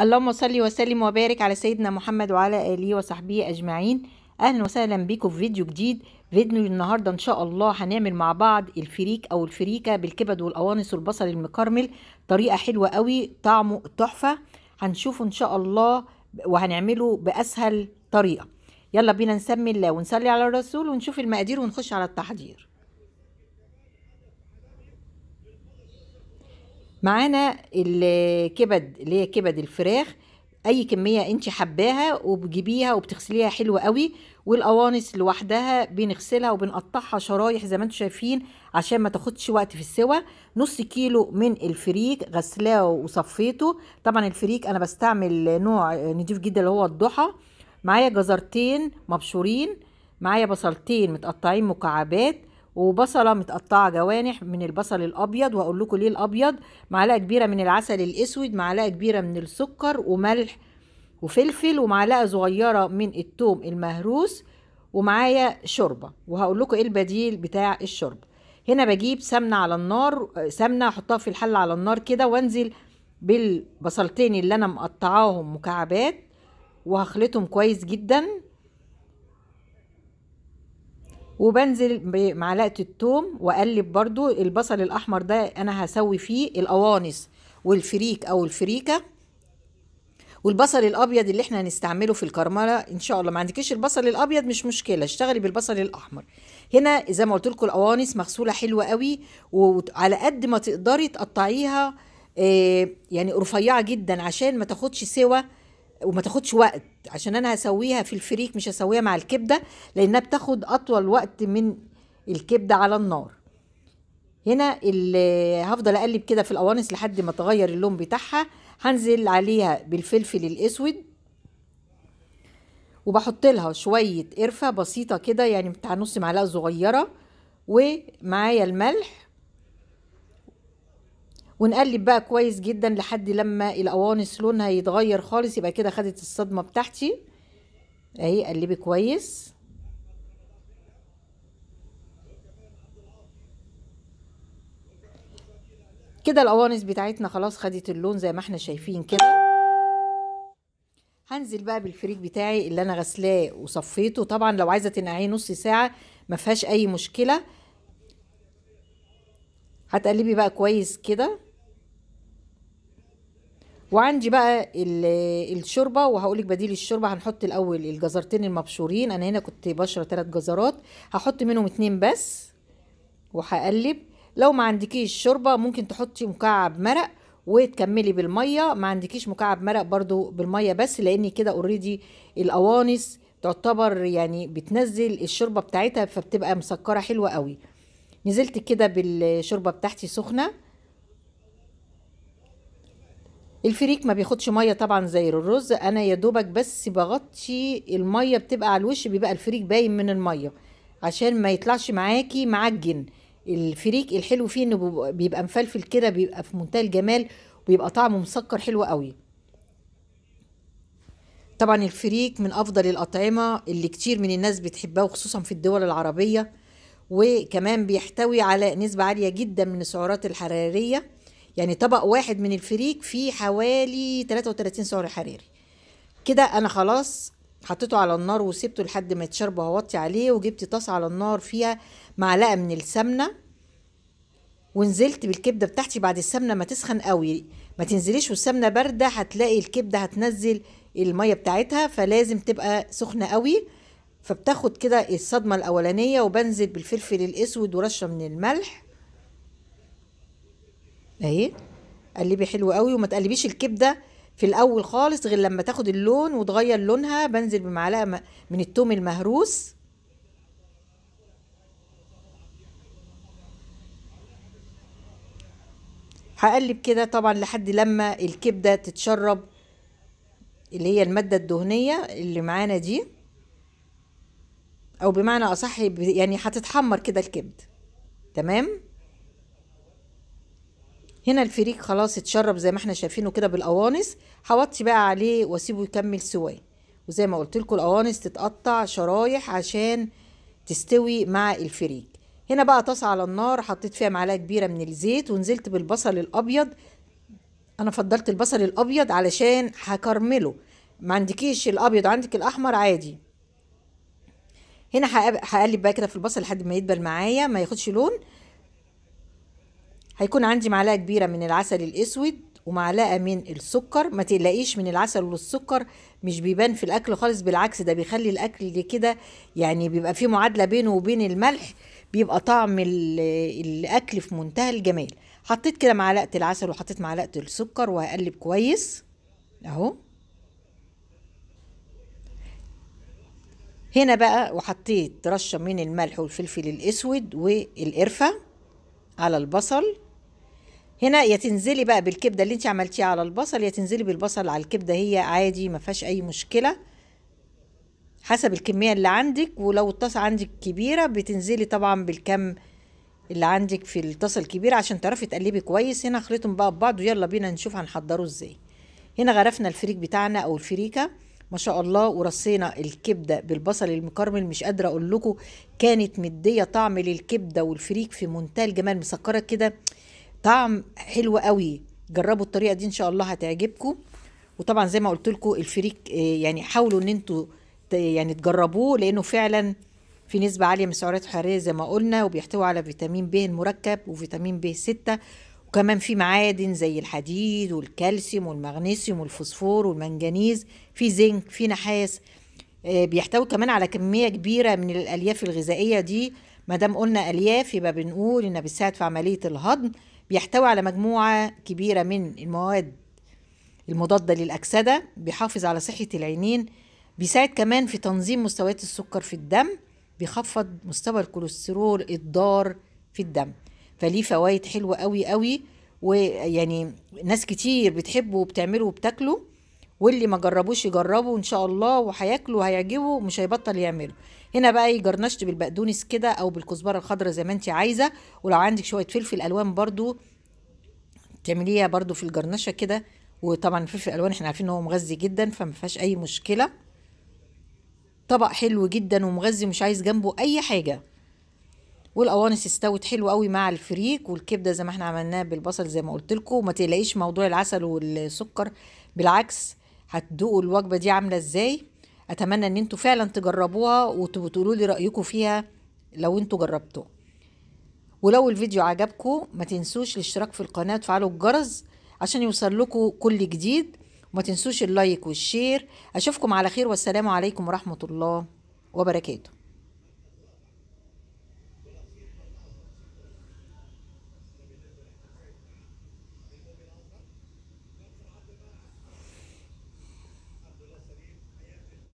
اللهم صل وسلم وبارك على سيدنا محمد وعلى اله وصحبه اجمعين اهلا وسهلا بيكم في فيديو جديد فيديو النهارده ان شاء الله هنعمل مع بعض الفريك او الفريكه بالكبد والقوانص والبصل المكرمل طريقه حلوه قوي طعمه تحفه هنشوفه ان شاء الله وهنعمله باسهل طريقه يلا بينا نسمي الله ونصلي على الرسول ونشوف المقادير ونخش على التحضير معانا الكبد اللي هي كبد الفراخ اي كميه انت حباها وبجيبيها وبتغسليها حلو قوي والقوانص لوحدها بنغسلها وبنقطعها شرايح زي ما انتم شايفين عشان ما تاخدش وقت في السوى نص كيلو من الفريك غسلاه وصفيته طبعا الفريك انا بستعمل نوع نضيف جدا اللي هو الضحى معايا جزرتين مبشورين معايا بصلتين متقطعين مكعبات وبصله متقطعه جوانح من البصل الابيض واقول لكم ليه الابيض معلقه كبيره من العسل الاسود معلقه كبيره من السكر وملح وفلفل ومعلقه صغيره من الثوم المهروس ومعايا شوربه وهقول لكم ايه البديل بتاع الشوربه هنا بجيب سمنه على النار سمنه احطها في الحله على النار كده وانزل بالبصلتين اللي انا مقطعاهم مكعبات وهخلطهم كويس جدا وبنزل بمعلقه الثوم واقلب برضو البصل الاحمر ده انا هسوي فيه القوانص والفريك او الفريكه والبصل الابيض اللي احنا هنستعمله في الكرمله ان شاء الله ما عندكيش البصل الابيض مش مشكله اشتغلي بالبصل الاحمر هنا زي ما قلت لكم القوانص مغسوله حلوه قوي وعلى قد ما تقدري تقطعيها آه، يعني رفيعه جدا عشان ما تاخدش سوى وما تاخدش وقت عشان انا هسويها في الفريك مش هسويها مع الكبده لانها بتاخد اطول وقت من الكبده على النار هنا هفضل اقلب كده في القوانص لحد ما تغير اللون بتاعها هنزل عليها بالفلفل الاسود وبحط لها شويه قرفه بسيطه كده يعني بتاع نص معلقه صغيره ومعايا الملح ونقلب بقى كويس جدا لحد لما القوانص لونها يتغير خالص يبقى كده خدت الصدمه بتاعتي اهي قلبي كويس كده القوانص بتاعتنا خلاص خدت اللون زي ما احنا شايفين كده هنزل بقى بالفريك بتاعي اللي انا غسلاه وصفيته طبعا لو عايزه تنقعيه نص ساعه ما فيهاش اي مشكله هتقلبي بقى كويس كده وعندي بقى الشوربه وهقولك بديل الشوربه هنحط الاول الجزرتين المبشورين انا هنا كنت بشره ثلاث جزرات هحط منهم اتنين بس وهقلب لو ما عندكيش شوربه ممكن تحطي مكعب مرق وتكملي بالميه ما عندكيش مكعب مرق برضو بالميه بس لان كده اوريدي القوانص تعتبر يعني بتنزل الشوربه بتاعتها فبتبقى مسكره حلوه قوي نزلت كده بالشوربه بتاعتي سخنه الفريك ما بياخدش ميه طبعا زي الرز انا يا دوبك بس بغطي الميه بتبقى على الوش بيبقى الفريك باين من الميه عشان ما يطلعش معاكي معجن الفريك الحلو فيه انه بيبقى مفلفل كده بيبقى في منتهى الجمال وبيبقى طعمه مسكر حلو قوي طبعا الفريك من افضل الاطعمه اللي كتير من الناس بتحبها وخصوصا في الدول العربيه وكمان بيحتوي على نسبه عاليه جدا من السعرات الحراريه يعني طبق واحد من الفريك فيه حوالي 33 سعر حراري كده انا خلاص حطيته على النار وسبته لحد ما يتشرب واوطي عليه وجبت طاسه على النار فيها معلقه من السمنه ونزلت بالكبده بتاعتي بعد السمنه ما تسخن قوي ما تنزليش والسمنه بارده هتلاقي الكبده هتنزل الميه بتاعتها فلازم تبقى سخنه قوي فبتاخد كده الصدمه الاولانيه وبنزل بالفلفل الاسود ورشه من الملح اهي قلبي حلو قوي وما تقلبيش الكبده في الاول خالص غير لما تاخد اللون وتغير لونها بنزل بمعلقه من التوم المهروس هقلب كده طبعا لحد لما الكبده تتشرب اللي هي الماده الدهنيه اللي معانا دي او بمعنى اصح يعني هتتحمر كده الكبد تمام هنا الفريك خلاص اتشرب زي ما احنا شايفينه كده بالقوانص هوطي بقى عليه واسيبه يكمل سواه وزي ما قلت لكم القوانص تتقطع شرايح عشان تستوي مع الفريك هنا بقى طاسه على النار حطيت فيها معلقه كبيره من الزيت ونزلت بالبصل الابيض انا فضلت البصل الابيض علشان هكرمله ما عندكيش الابيض عندك الاحمر عادي هنا هقلب بقى كده في البصل لحد ما يدبل معايا ما ياخدش لون هيكون عندي معلقة كبيرة من العسل الأسود ومعلقة من السكر ما تقلقيش من العسل والسكر مش بيبان في الأكل خالص بالعكس ده بيخلي الأكل كده يعني بيبقى فيه معادلة بينه وبين الملح بيبقى طعم الأكل في منتهى الجمال حطيت كده معلقة العسل وحطيت معلقة السكر وهقلب كويس أهو هنا بقى وحطيت رشة من الملح والفلفل الأسود والقرفة على البصل هنا يا تنزلي بقى بالكبده اللي انت عملتيها على البصل يا تنزلي بالبصل على الكبده هي عادي ما فيهاش اي مشكله حسب الكميه اللي عندك ولو الطاسه عندك كبيره بتنزلي طبعا بالكم اللي عندك في الطاسه الكبيره عشان تعرفي تقلبي كويس هنا خليطهم بقى ببعض ويلا بينا نشوف هنحضره ازاي هنا غرفنا الفريك بتاعنا او الفريكه ما شاء الله ورصينا الكبده بالبصل المكرمل مش قادره اقول لكم كانت مديه طعم للكبده والفريك في منتهى الجمال مسكره كده طعم حلو قوي جربوا الطريقه دي ان شاء الله هتعجبكم وطبعا زي ما قلت لكم الفريك آه، يعني حاولوا ان انتوا يعني تجربوه لانه فعلا في نسبة عالية من السعرات الحرارية زي ما قلنا وبيحتوي على فيتامين ب المركب وفيتامين ب 6 وكمان في معادن زي الحديد والكالسيوم والمغنيسيوم والفوسفور والمنجنيز في زنك في نحاس آه، بيحتوي كمان على كمية كبيرة من الألياف الغذائية دي ما دام قلنا ألياف يبقى بنقول إنها بتساعد في عملية الهضم بيحتوي على مجموعة كبيرة من المواد المضادة للأكسدة بيحافظ على صحة العينين بيساعد كمان في تنظيم مستويات السكر في الدم بيخفض مستوى الكوليسترول الضار في الدم فليه فوائد حلوة قوي قوي ويعني ناس كتير بتحبه وبتعمله وبتاكله واللي ما جربوش يجربوا ان شاء الله وهياكلوا وهيعجبوا مش هيبطل يعمله هنا بقى يجرنشت بالبقدونس كده او بالكزبره الخضراء زي ما انت عايزه ولو عندك شويه فلفل الوان برضو تعمليها برضو في الجرنشه كده وطبعا الفلفل الالوان احنا عارفين ان هو مغذي جدا فما فيهاش اي مشكله طبق حلو جدا ومغذي مش عايز جنبه اي حاجه والقوانص استوت حلو قوي مع الفريك والكبده زي ما احنا عملناها بالبصل زي ما قلت لكم وما تقلقيش موضوع العسل والسكر بالعكس هتدوقوا الوجبه دي عامله ازاي اتمنى ان انتوا فعلا تجربوها وتقولوا لي رايكم فيها لو انتوا جربتوها ولو الفيديو عجبكم ما تنسوش الاشتراك في القناه وتفعلوا الجرس عشان يوصل لكم كل جديد وما تنسوش اللايك والشير اشوفكم على خير والسلام عليكم ورحمه الله وبركاته